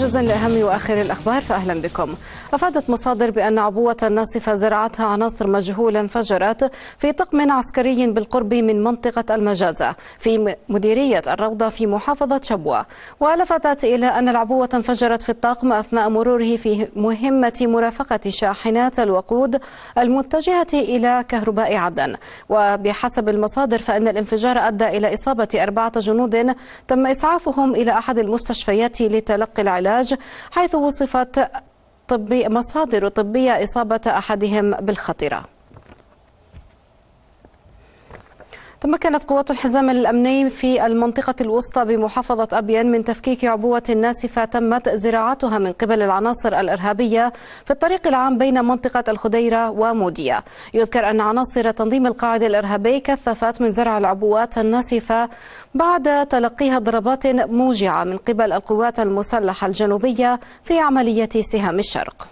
موجزا لاهم واخر الاخبار فاهلا بكم. افادت مصادر بان عبوه ناصفه زرعتها عناصر مجهوله انفجرت في طقم عسكري بالقرب من منطقه المجازه في مديريه الروضه في محافظه شبوه. ولفتت الى ان العبوه انفجرت في الطاقم اثناء مروره في مهمه مرافقه شاحنات الوقود المتجهه الى كهرباء عدن. وبحسب المصادر فان الانفجار ادى الى اصابه اربعه جنود تم اسعافهم الى احد المستشفيات لتلقي العلاج العلاج حيث وصفت مصادر طبية إصابة أحدهم بالخطرة تمكنت قوات الحزام الأمني في المنطقة الوسطى بمحافظة أبيان من تفكيك عبوة ناسفة تمت زراعتها من قبل العناصر الإرهابية في الطريق العام بين منطقة الخديرة ومودية يذكر أن عناصر تنظيم القاعدة الإرهابي كثفت من زرع العبوات الناسفة بعد تلقيها ضربات موجعة من قبل القوات المسلحة الجنوبية في عملية سهام الشرق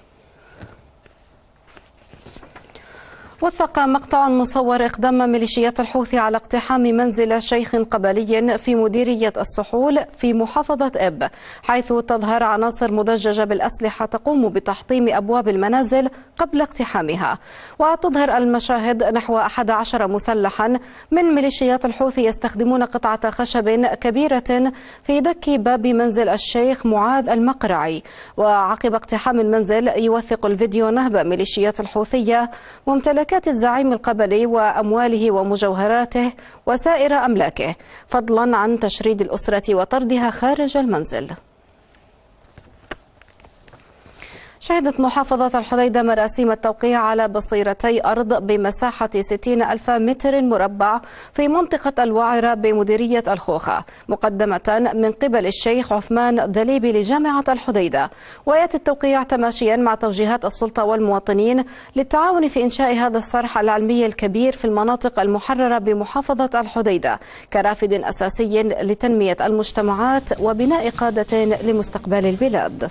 وثق مقطع مصور إقدام ميليشيات الحوثي على اقتحام منزل شيخ قبلي في مديرية السحول في محافظة إب حيث تظهر عناصر مدججة بالأسلحة تقوم بتحطيم أبواب المنازل قبل اقتحامها وتظهر المشاهد نحو 11 مسلحا من ميليشيات الحوثي يستخدمون قطعة خشب كبيرة في دك باب منزل الشيخ معاذ المقرعي وعقب اقتحام المنزل يوثق الفيديو نهب ميليشيات الحوثية ممتلك ملكات الزعيم القبلي وأمواله ومجوهراته وسائر أملاكه فضلا عن تشريد الأسرة وطردها خارج المنزل شهدت محافظة الحديدة مراسيم التوقيع على بصيرتي أرض بمساحة 60 ألف متر مربع في منطقة الوعرة بمديرية الخوخة مقدمة من قبل الشيخ عثمان دليبي لجامعة الحديدة ويأتي التوقيع تماشيا مع توجيهات السلطة والمواطنين للتعاون في إنشاء هذا الصرح العلمي الكبير في المناطق المحررة بمحافظة الحديدة كرافد أساسي لتنمية المجتمعات وبناء قادة لمستقبل البلاد